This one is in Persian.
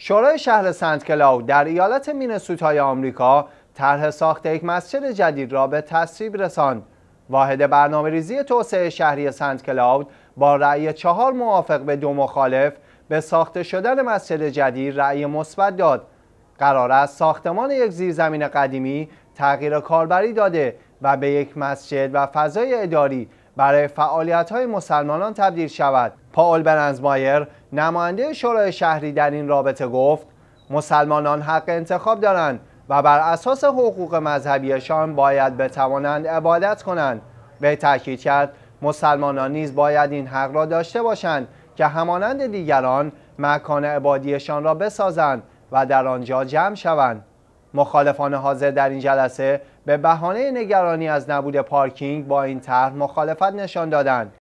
شورای شهر سنت کلاود در ایالت مینسوتای آمریکا طرح ساخت یک مسجد جدید را به تصویب رساند. واحد برنامه ریزی توسعه شهری سنت کلاود با رأی چهار موافق به دو مخالف به ساخته شدن مسجد جدید رأی مثبت داد. قرار است ساختمان یک زیرزمین قدیمی تغییر کاربری داده و به یک مسجد و فضای اداری برای فعالیت های مسلمانان تبدیل شود پاول برنزمایر، نماینده شورای شهری در این رابطه گفت مسلمانان حق انتخاب دارند و بر اساس حقوق مذهبیشان باید بتوانند عبادت کنند وی تاکید کرد مسلمانان نیز باید این حق را داشته باشند که همانند دیگران مکان عبادیشان را بسازند و در آنجا جمع شوند مخالفان حاضر در این جلسه به بهانه نگرانی از نبود پارکینگ با این طرح مخالفت نشان دادند